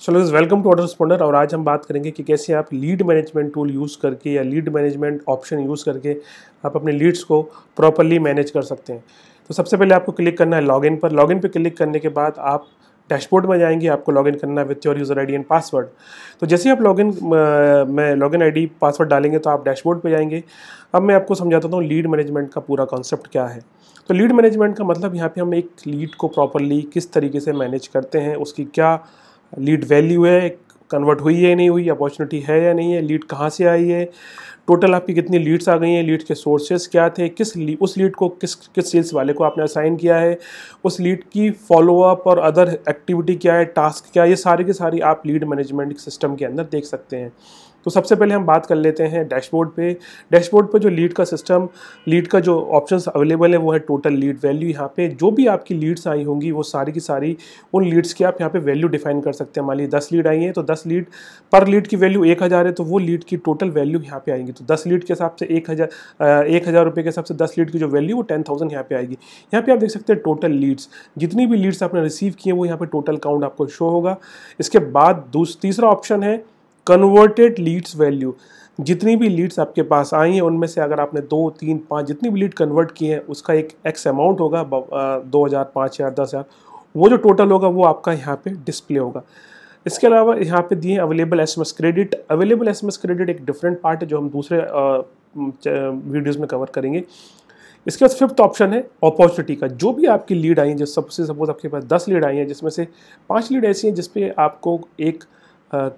चलो welcome to order स्पॉन्डर और आज हम बात करेंगे कि कैसे आप लीड मैनेजमेंट टूल यूज़ करके या लीड मैनेजमेंट ऑप्शन यूज़ करके आप अपने लीड्स को प्रॉपरली मैनेज कर सकते हैं तो सबसे पहले आपको क्लिक करना है लॉगिन पर लॉगिन पर क्लिक करने के बाद आप डैशबोर्ड में जाएंगे आपको लॉगिन करना है with your user ID and password तो जैसे ही आप लॉगिन में लॉगिन आईडी पासवर्ड डालेंगे तो आप डैशबोर्ड पे जाएंगे अब मैं आपको समझाता हूँ लीड मैनेजमेंट का पूरा कॉन्सेप्ट क्या है तो लीड मैनेजमेंट का मतलब यहाँ पे हम एक लीड को प्रॉपरली किस तरीके से मैनेज करते हैं उसकी क्या लीड वैल्यू है कन्वर्ट हुई है नहीं हुई अपॉर्चुनिटी है या नहीं है लीड कहाँ से आई है टोटल आपकी कितनी लीड्स आ गई हैं लीड के सोर्सेज क्या थे किस ली, उस लीड को किस किस सेल्स वाले को आपने असाइन किया है उस लीड की फॉलोअप और अदर एक्टिविटी क्या है टास्क क्या है ये सारी की सारी आप लीड मैनेजमेंट सिस्टम के अंदर देख सकते हैं तो सबसे पहले हम बात कर लेते हैं डैशबोर्ड पे डैशबोर्ड पे जो लीड का सिस्टम लीड का जो ऑप्शंस अवेलेबल है वो है टोटल लीड वैल्यू यहाँ पे जो भी आपकी लीड्स आई होंगी वो सारी की सारी उन लीड्स की आप यहाँ पे वैल्यू डिफाइन कर सकते हैं मान लीजिए दस लीड आई हैं तो दस लीड पर लीड की वैल्यू एक हज़ार है तो वो लीड की टोटल वैल्यू यहाँ पे आएंगी तो दस लीड के हिसाब से एक हज़ार एक हज़ार रुपये के हिसाब से दस लीड की जो वैल्यू वो टेन थाउजेंड यहाँ आएगी यहाँ पे आप देख सकते हैं टोटल लीड्स जितनी भी लीड्स आपने रिसीव किए हैं वो यहाँ पर टोटल काउंट आपको शो होगा इसके बाद तीसरा ऑप्शन है कन्वर्टेड लीड्स वैल्यू जितनी भी लीड्स आपके पास आई हैं उनमें से अगर आपने दो तीन पाँच जितनी भी लीड कन्वर्ट की हैं उसका एक एक्स अमाउंट होगा दो हज़ार पाँच हज़ार दस हज़ार वो जो टोटल होगा वो आपका यहाँ पे डिस्प्ले होगा इसके अलावा यहाँ पे दिए available as credit available as credit एक डिफरेंट पार्ट है जो हम दूसरे वीडियोज़ में कवर करेंगे इसके बाद फिफ्थ ऑप्शन है अपॉर्चुनिटी का जो भी आपकी लीड आई है जो सबसे सपोज आपके पास दस लीड आई हैं जिसमें से पाँच लीड ऐसी हैं जिसपे आपको एक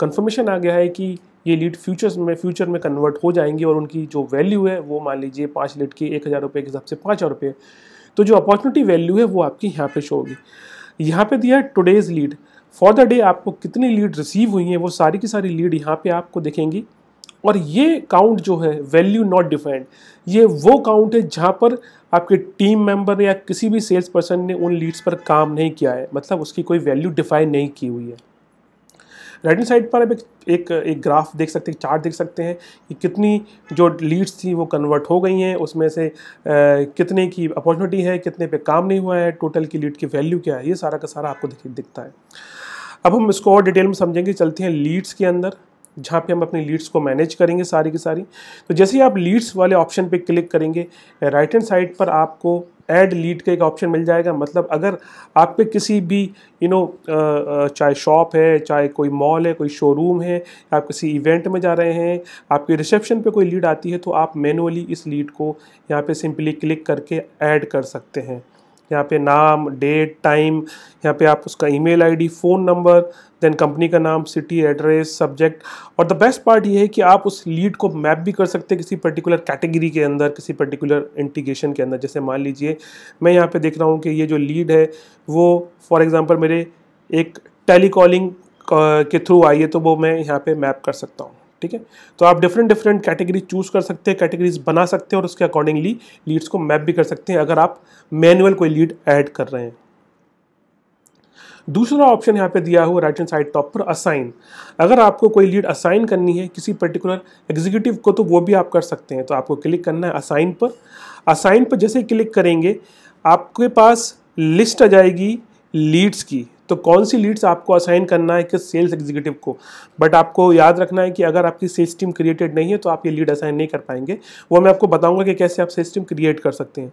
कंफर्मेशन आ गया है कि ये लीड फ्यूचर्स में फ्यूचर में कन्वर्ट हो जाएंगे और उनकी जो वैल्यू है वो मान लीजिए पाँच लीड की एक हज़ार रुपये के हिसाब से पाँच हज़ार रुपये तो जो अपॉर्चुनिटी वैल्यू है वो आपकी यहाँ पे शो होगी यहाँ पे दिया है today's lead for the day आपको कितनी लीड रिसीव हुई हैं वो सारी की सारी लीड यहाँ पे आपको दिखेंगी और ये काउंट जो है वैल्यू नॉट डिफाइंड ये वो काउंट है जहाँ पर आपके टीम मेंबर या किसी भी सेल्स पर्सन ने उन लीड्स पर काम नहीं किया है मतलब उसकी कोई वैल्यू डिफाइन नहीं की हुई है राइट हैंड साइड पर आप एक एक एक ग्राफ देख सकते हैं चार्ट देख सकते हैं कि कितनी जो लीड्स थी वो कन्वर्ट हो गई हैं उसमें से आ, कितने की अपॉर्चुनिटी है कितने पे काम नहीं हुआ है टोटल की लीड की वैल्यू क्या है ये सारा का सारा आपको दिखता है अब हम इसको और डिटेल में समझेंगे चलते हैं लीड्स के अंदर जहाँ पे हम अपनी लीड्स को मैनेज करेंगे सारी की सारी तो जैसे ही आप लीड्स वाले ऑप्शन पे क्लिक करेंगे राइट हैंड साइड पर आपको ऐड लीड का एक ऑप्शन मिल जाएगा मतलब अगर आप पे किसी भी यू नो चाहे शॉप है चाहे कोई मॉल है कोई शोरूम है आप किसी इवेंट में जा रहे हैं आपके रिसेप्शन पे कोई लीड आती है तो आप मैनुअली इस लीड को यहाँ पे सिंपली क्लिक करके ऐड कर सकते हैं यहाँ पे नाम डेट टाइम यहाँ पे आप उसका email ID phone number then company का नाम सिटी एड्रेस सब्जेक्ट और द बेस्ट पार्ट ये है कि आप उस लीड को मैप भी कर सकते हैं किसी पर्टिकुलर कैटेगरी के अंदर किसी पर्टिकुलर इंटीग्रेशन के अंदर जैसे मान लीजिए मैं यहाँ पे देख रहा हूँ कि ये जो लीड है वो फॉर एग्ज़ाम्पल मेरे एक टेलीकॉलिंग के थ्रू आई है तो वो मैं यहाँ पर मैप कर सकता हूँ ठीक है तो आप डिफरेंट डिफरेंट कैटेगरी चूज़ कर सकते हैं कैटेगरीज बना सकते हैं और उसके अकॉर्डिंगली लीड्स को मैप भी कर सकते हैं अगर आप मैनुअल कोई लीड ऐड कर रहे हैं दूसरा ऑप्शन यहाँ पे दिया हुआ राइट एंड साइड टॉप पर असाइन अगर आपको कोई लीड असाइन करनी है किसी पर्टिकुलर एग्जीक्यूटिव को तो वो भी आप कर सकते हैं तो आपको क्लिक करना है असाइन पर असाइन पर जैसे क्लिक करेंगे आपके पास लिस्ट आ जाएगी लीड्स की तो कौन सी लीड्स आपको असाइन करना है किस सेल्स एग्जीक्यूटिव को बट आपको याद रखना है कि अगर आपकी सेल्स टीम क्रिएटेड नहीं है तो आप ये लीड असाइन नहीं कर पाएंगे वो मैं आपको बताऊंगा कि कैसे आप सेल्स टीम क्रिएट कर सकते हैं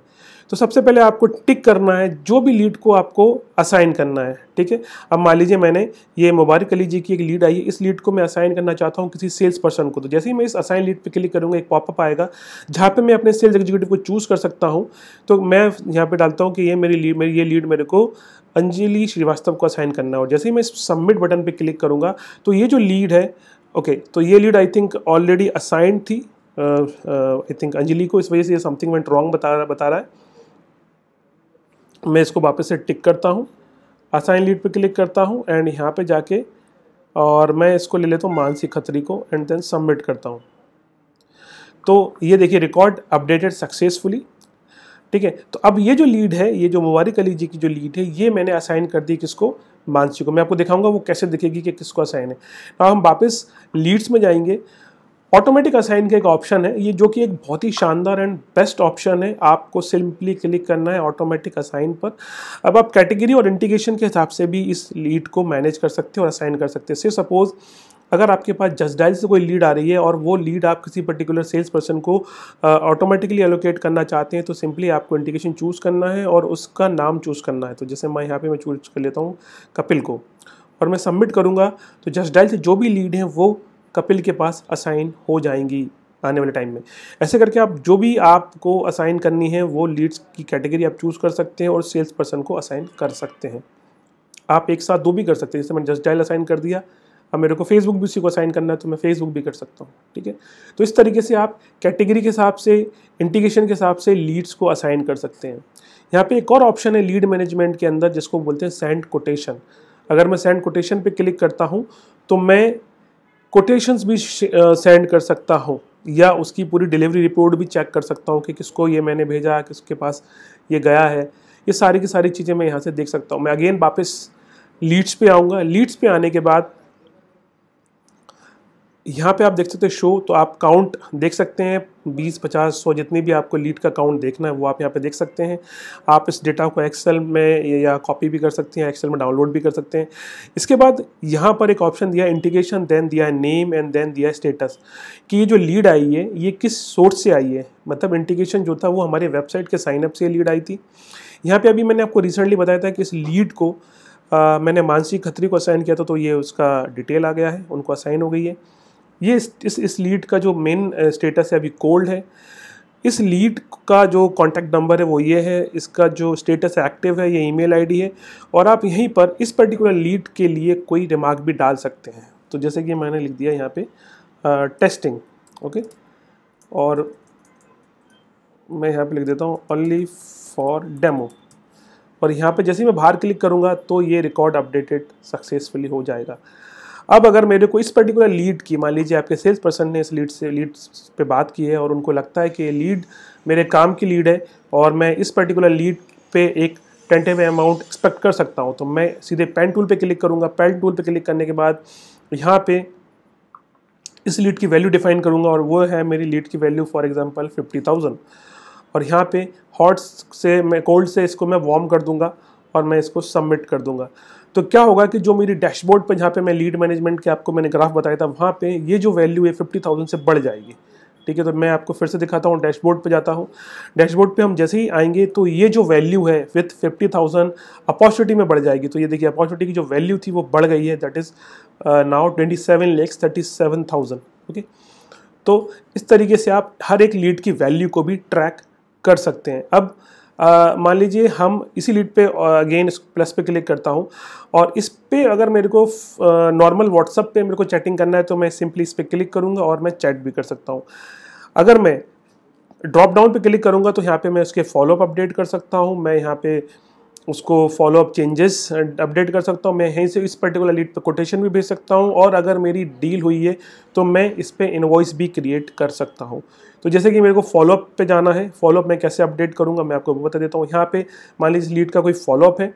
तो सबसे पहले आपको टिक करना है जो भी लीड को आपको असाइन करना है ठीक है अब मान लीजिए मैंने ये मुबारक अली जी की एक लीड आई है इस लीड को मैं असाइन करना चाहता हूँ किसी सेल्स पर्सन को तो जैसे ही मैं इस असाइन लीड पे क्लिक करूँगा एक पॉपअप आएगा जहाँ पे मैं अपने सेल्स एग्जीक्यूटिव को चूज़ कर सकता हूँ तो मैं यहाँ पे डालता हूँ कि ये मेरी लीड मेरी ये लीड मेरे को अंजलि श्रीवास्तव को असाइन करना और जैसे ही मैं इस सबमिट बटन पे क्लिक करूँगा तो ये जो लीड है ओके okay, तो ये lead I think already assigned थी आई थिंक अंजलि को इस वजह से ये समथिंग वेंट रॉन्ग बता रहा बता रहा है मैं इसको वापस से टिक करता हूँ असाइन लीड पे क्लिक करता हूँ एंड यहाँ पे जाके और मैं इसको ले लेता हूँ मानसी खत्री को एंड देन सबमिट करता हूँ तो ये देखिए रिकॉर्ड अपडेटेड सक्सेसफुली ठीक है तो अब ये जो लीड है ये जो मुबारक अली जी की जो लीड है ये मैंने असाइन कर दी किसको मानसी को मैं आपको दिखाऊंगा वो कैसे दिखेगी कि किसको असाइन है अब हम वापस लीड्स में जाएंगे ऑटोमेटिक असाइन का एक ऑप्शन है ये जो कि एक बहुत ही शानदार एंड बेस्ट ऑप्शन है आपको सिंपली क्लिक करना है ऑटोमेटिक असाइन पर अब आप कैटेगरी और इंटीग्रेशन के हिसाब से भी इस लीड को मैनेज कर सकते हो और असाइन कर सकते हो सिर्फ सपोज़ अगर आपके पास जस्ट डायल से कोई लीड आ रही है और वो लीड आप किसी पर्टिकुलर सेल्स पर्सन को ऑटोमेटिकली एलोकेट करना चाहते हैं तो सिंपली आपको इंडिकेशन चूज़ करना है और उसका नाम चूज़ करना है तो जैसे मैं यहाँ पर मैं चूज़ कर लेता हूँ कपिल को और मैं सबमिट करूँगा तो जस्ट डायल से जो भी लीड हैं वो कपिल के पास असाइन हो जाएंगी आने वाले टाइम में ऐसे करके आप जो भी आपको असाइन करनी है वो लीड्स की कैटेगरी आप चूज़ कर सकते हैं और सेल्स पर्सन को असाइन कर सकते हैं आप एक साथ दो भी कर सकते हैं जैसे मैंने जस्ट डायल असाइन कर दिया अब मेरे को फेसबुक भी उसी को असाइन करना है तो मैं फेसबुक भी कर सकता हूँ ठीक है तो इस तरीके से आप कैटेगरी के हिसाब से इंटीग्रेशन के हिसाब से लीड्स को असाइन कर सकते हैं यहाँ पे एक और ऑप्शन है लीड मैनेजमेंट के अंदर जिसको बोलते हैं सेंड कोटेशन अगर मैं सेंड कोटेशन पे क्लिक करता हूँ तो मैं कोटेशंस भी सेंड कर सकता हूँ या उसकी पूरी डिलीवरी रिपोर्ट भी चेक कर सकता हूँ कि किसको ये मैंने भेजा किसके पास ये गया है ये सारी की सारी चीज़ें मैं यहाँ से देख सकता हूँ मैं अगेन वापस लीड्स पे आऊँगा लीड्स पे आने के बाद यहाँ पे आप देख सकते हैं शो तो आप काउंट देख सकते हैं 20, 50, 100 जितनी भी आपको लीड का काउंट देखना है वो आप यहाँ पे देख सकते हैं आप इस डेटा को एक्सेल में या कॉपी भी कर सकते हैं एक्सेल में डाउनलोड भी कर सकते हैं इसके बाद यहाँ पर एक ऑप्शन दिया इंटीग्रेशन देन दिया नेम एंड देन दिया स्टेटस कि ये जो लीड आई है ये किस सोर्स से आई है मतलब इंटीग्रेशन जो था वो हमारे वेबसाइट के साइनअप से लीड आई थी यहाँ पर अभी मैंने आपको रिसेंटली बताया था कि इस लीड को आ, मैंने मानसी खत्री को असाइन किया था तो ये उसका डिटेल आ गया है उनको असाइन हो गई है ये इस इस लीड का जो मेन स्टेटस uh, है अभी कोल्ड है इस लीड का जो कॉन्टैक्ट नंबर है वो ये है इसका जो स्टेटस एक्टिव है ये ईमेल आईडी है और आप यहीं पर इस पर्टिकुलर लीड के लिए कोई रिमार्क भी डाल सकते हैं तो जैसे कि मैंने लिख दिया यहाँ पे टेस्टिंग uh, ओके और मैं यहाँ पे लिख देता हूँ ओनली फॉर डेमो और यहाँ पे जैसे ही मैं बाहर क्लिक करूँगा तो ये रिकॉर्ड अपडेटेड सक्सेसफुली हो जाएगा अब अगर मेरे को इस पर्टिकुलर लीड की मान लीजिए आपके सेल्स पर्सन ने इस लीड से लीड पे बात की है और उनको लगता है कि लीड मेरे काम की लीड है और मैं इस पर्टिकुलर लीड पे एक टेंटिव अमाउंट एक्सपेक्ट कर सकता हूँ तो मैं सीधे पेन टूल पे क्लिक करूँगा पेन टूल पे क्लिक करने के बाद यहाँ पे इस लीड की वैल्यू डिफाइन करूँगा और वो है मेरी लीड की value for example fifty thousand और यहाँ पे हॉट से मैं कोल्ड से इसको मैं वार्म कर दूँगा और मैं इसको सबमिट कर दूंगा तो क्या होगा कि जो मेरी डैशबोर्ड पर जहाँ पे मैं लीड मैनेजमेंट के आपको मैंने ग्राफ बताया था वहाँ पे ये जो वैल्यू है फिफ्टी थाउजेंड से बढ़ जाएगी ठीक है तो मैं आपको फिर से दिखाता हूँ डैशबोर्ड पे जाता हूँ डैशबोर्ड पे हम जैसे ही आएंगे तो ये जो वैल्यू है विथ फिफ्टी थाउजेंड अपॉर्चुनिटी में बढ़ जाएगी तो ये देखिए अपॉर्चुनिटी की जो वैल्यू थी वो बढ़ गई है that is now twenty seven lakhs thirty seven thousand okay तो इस तरीके से आप हर एक लीड की वैल्यू को भी ट्रैक कर सकते हैं अब मान लीजिए हम इसी लीड पे अगेन इस प्लस पे क्लिक करता हूँ और इस पे अगर मेरे को नॉर्मल व्हाट्सअप पे मेरे को चैटिंग करना है तो मैं सिंपली इस पर क्लिक करूँगा और मैं चैट भी कर सकता हूँ अगर मैं ड्रॉप डाउन पे क्लिक करूँगा तो यहाँ पे मैं उसके फॉलोअप अपडेट कर सकता हूँ मैं यहाँ पे उसको फॉलोअप चेंजेस अपडेट कर सकता हूँ मैं यहीं से इस पर्टिकुलर लीड पर कोटेशन भी भेज सकता हूँ और अगर मेरी डील हुई है तो मैं इस पर इन्वॉइस भी क्रिएट कर सकता हूँ तो जैसे कि मेरे को फॉलोअप पे जाना है फॉलोअप मैं कैसे अपडेट करूँगा मैं आपको बता देता हूँ यहाँ पे मान लीजिए लीड का कोई फॉलोअप है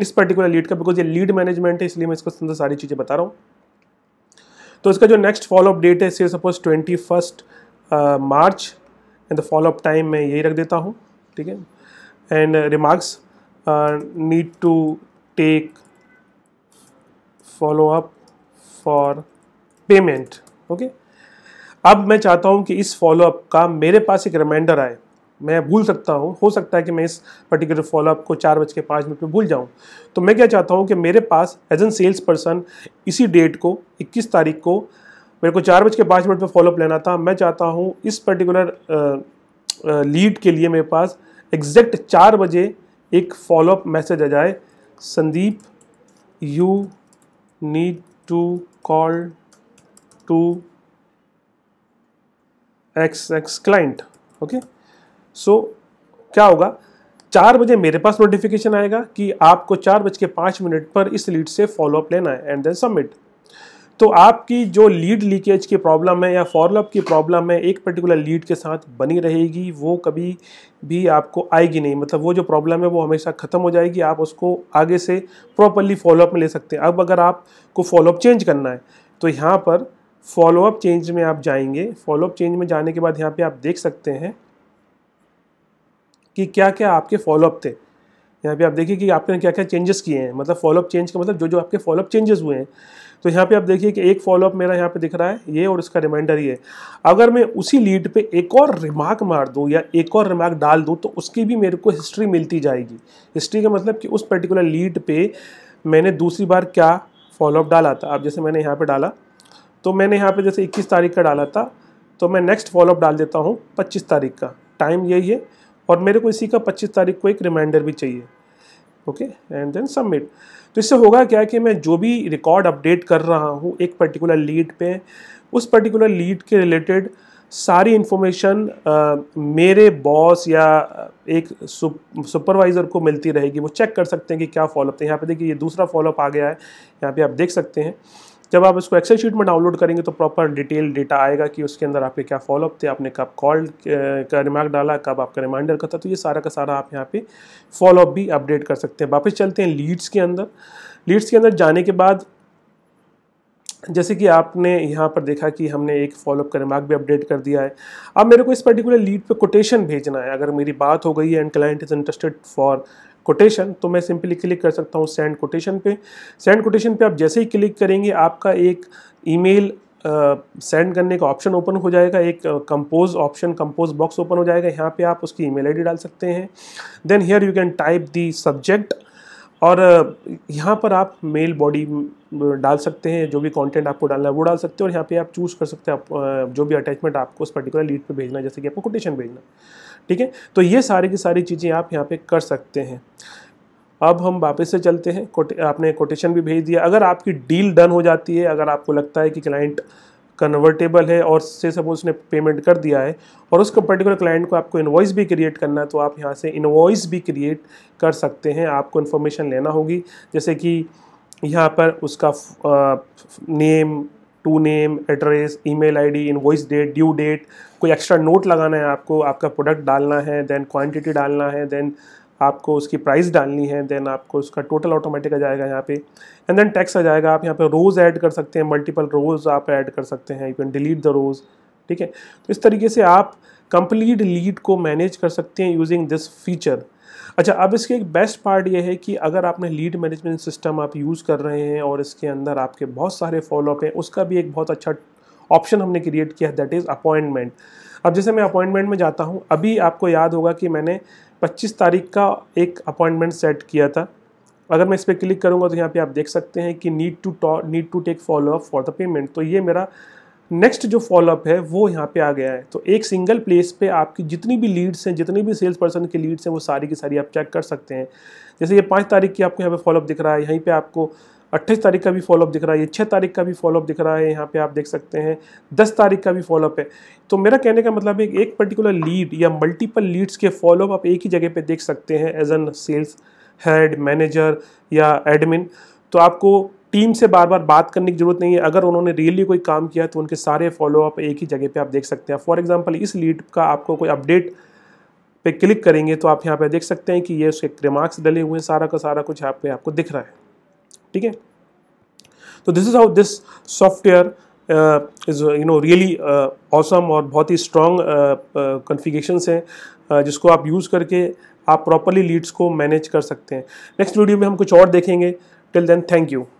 इस पर्टिकुलर लीड का बिकॉज ये लीड मैनेजमेंट है इसलिए मैं इसको अंदर सारी चीज़ें बता रहा हूँ तो इसका जो नेक्स्ट फॉलोअप डेट है से suppose twenty first March and the follow up time मैं यही रख देता हूँ ठीक है and remarks Uh, need to take follow up for payment okay अब मैं चाहता हूँ कि इस फॉलोअप का मेरे पास एक रिमाइंडर आए मैं भूल सकता हूँ हो सकता है कि मैं इस पर्टिकुलर फॉलोअप को चार बज के पाँच मिनट में भूल जाऊँ तो मैं क्या चाहता हूँ कि मेरे पास एज एन सेल्स पर्सन इसी डेट को 21 तारीख को मेरे को चार बज के पाँच मिनट में फॉलोअप लेना था मैं चाहता हूँ इस पर्टिकुलर लीड uh, uh, के लिए मेरे पास एग्जैक्ट चार बजे एक फॉलोअप मैसेज आ जाए Sandeep you need to call to X X client okay so क्या होगा चार बजे मेरे पास नोटिफिकेशन आएगा कि आपको चार बज के पाँच मिनट पर इस लीड से फॉलोअप लेना है एंड देन सबमिट तो आपकी जो लीड लीकेज की प्रॉब्लम है या फॉलोअप की प्रॉब्लम है एक पर्टिकुलर लीड के साथ बनी रहेगी वो कभी भी आपको आएगी नहीं मतलब वो जो प्रॉब्लम है वो हमेशा ख़त्म हो जाएगी आप उसको आगे से प्रॉपरली फॉलोअप में ले सकते हैं अब अगर आपको फॉलोअप चेंज करना है तो यहाँ पर फॉलोअप चेंज में आप जाएंगे फॉलोअप चेंज में जाने के बाद यहाँ पर आप देख सकते हैं कि क्या क्या आपके फॉलोअप थे यहाँ पे आप देखिए कि आपने क्या क्या चेंजेस किए हैं मतलब फॉलोअप चेंज का मतलब जो जो आपके फॉलोअप चेंजेस हुए हैं तो यहाँ पे आप देखिए कि एक फॉलोअप मेरा यहाँ पे दिख रहा है ये और इसका रिमाइंडर ये अगर मैं उसी लीड पे एक और रिमार्क मार दूँ या एक और रिमार्क डाल दूँ तो उसकी भी मेरे को हिस्ट्री मिलती जाएगी हिस्ट्री का मतलब कि उस पर्टिकुलर लीड पर मैंने दूसरी बार क्या फॉलोअप डाला था अब जैसे मैंने यहाँ पर डाला तो मैंने यहाँ पर जैसे इक्कीस तारीख का डाला था तो मैं नेक्स्ट फॉलोअप डाल देता हूँ पच्चीस तारीख का टाइम यही है और मेरे को इसी का पच्चीस तारीख को एक रिमाइंडर भी चाहिए ओके एंड देन सबमिट तो इससे होगा क्या कि मैं जो भी रिकॉर्ड अपडेट कर रहा हूँ एक पर्टिकुलर लीड पे उस पर्टिकुलर लीड के रिलेटेड सारी इन्फॉर्मेशन मेरे बॉस या एक सुपरवाइज़र को मिलती रहेगी वो चेक कर सकते हैं कि क्या फॉलोअप है यहाँ पे देखिए ये दूसरा फॉलोअप आ गया है यहाँ पे आप देख सकते हैं जब आप इसको एक्सेल शीट में डाउनलोड करेंगे तो प्रॉपर डिटेल डेटा आएगा कि उसके अंदर आपके क्या फॉलोअप थे आपने कब कॉल का रिमार्क डाला कब आपका रिमाइंडर का था तो ये सारा का सारा आप यहाँ पे फॉलोअप भी अपडेट कर सकते हैं वापस चलते हैं लीड्स के अंदर लीड्स के अंदर जाने के बाद जैसे कि आपने यहाँ पर देखा कि हमने एक फॉलोअप का रिमार्क भी अपडेट कर दिया है अब मेरे को इस पर्टिकुलर लीड पे कोटेशन भेजना है अगर मेरी बात हो गई है and client is interested for quotation तो मैं सिंपली क्लिक कर सकता हूँ सेंड कोटेशन पे सेंड कोटेशन पे आप जैसे ही क्लिक करेंगे आपका एक ईमेल सेंड uh, करने का ऑप्शन ओपन हो जाएगा एक compose option compose box open हो जाएगा यहाँ पे आप उसकी ईमेल आईडी डाल सकते हैं then here you can type the subject और यहाँ पर आप मेल बॉडी डाल सकते हैं जो भी कंटेंट आपको डालना है वो डाल सकते हैं और यहाँ पे आप चूज़ कर सकते हैं आप जो भी अटैचमेंट आपको उस पर्टिकुलर लीड पे भेजना है जैसे कि आपको कोटेशन भेजना ठीक है तो ये सारी की सारी चीज़ें आप यहाँ पे कर सकते हैं अब हम वापस से चलते हैं कोटे आपने कोटेशन भी भेज दिया अगर आपकी डील डन हो जाती है अगर आपको लगता है कि क्लाइंट कन्वर्टेबल है और से सपोज उसने पेमेंट कर दिया है और उसको पर्टिकुलर क्लाइंट को आपको इन्वाइस भी क्रिएट करना है तो आप यहाँ से इन्वाइस भी क्रिएट कर सकते हैं आपको इन्फॉर्मेशन लेना होगी जैसे कि यहाँ पर उसका name to name address email ID invoice date due date कोई एक्स्ट्रा नोट लगाना है आपको आपका प्रोडक्ट डालना है देन क्वांटिटी डालना है देन आपको उसकी प्राइस डालनी है देन आपको उसका टोटल ऑटोमेटिक आ जाएगा यहाँ पे एंड देन टैक्स आ जाएगा आप यहाँ पे रोज़ ऐड कर सकते हैं मल्टीपल रोज़ आप ऐड कर सकते हैं you can delete the rows ठीक है तो इस तरीके से आप कंप्लीट लीड को मैनेज कर सकते हैं यूजिंग दिस फीचर अच्छा अब इसके एक बेस्ट पार्ट ये है कि अगर आपने लीड मैनेजमेंट सिस्टम आप यूज़ कर रहे हैं और इसके अंदर आपके बहुत सारे फॉलोअप हैं उसका भी एक बहुत अच्छा ऑप्शन हमने क्रिएट किया है दैट इज़ अपॉइंटमेंट अब जैसे मैं अपॉइंटमेंट में जाता हूँ अभी आपको याद होगा कि मैंने 25 तारीख का एक अपॉइंटमेंट सेट किया था अगर मैं इस पर क्लिक करूँगा तो यहाँ पे आप देख सकते हैं कि नीड टू टॉ need to take follow up for the payment तो ये मेरा नेक्स्ट जो फॉलोअप है वो यहाँ पे आ गया है तो एक सिंगल प्लेस पे आपकी जितनी भी लीड्स हैं जितनी भी सेल्स पर्सन की लीड्स हैं वो सारी की सारी आप चेक कर सकते हैं जैसे ये पाँच तारीख की आपको यहाँ पे फॉलोअप दिख रहा है यहीं पे आपको अट्ठाईस तारीख का भी फॉलोअप दिख रहा है छः तारीख का भी फॉलोअप दिख रहा है यहाँ पे आप देख सकते हैं दस तारीख का भी फॉलोअप है तो मेरा कहने का मतलब है एक पर्टिकुलर लीड या मल्टीपल लीड्स के फॉलोअप आप एक ही जगह पर देख सकते हैं as an sales head manager या एडमिन तो आपको टीम से बार बार बात करने की जरूरत नहीं है अगर उन्होंने रियली कोई काम किया तो उनके सारे फॉलोअप एक ही जगह पे आप देख सकते हैं फॉर एग्जांपल इस लीड का आपको कोई अपडेट पे क्लिक करेंगे तो आप यहाँ पे देख सकते हैं कि ये उसके रिमार्क्स डले हुए हैं सारा का सारा कुछ यहाँ पे आपको दिख रहा है ठीक है तो this is how this software is you know really awesome और बहुत ही स्ट्रॉन्ग कन्फिगेशन है जिसको आप यूज़ करके आप प्रॉपरली लीड्स को मैनेज कर सकते हैं नेक्स्ट वीडियो में हम कुछ और देखेंगे टिल देन थैंक यू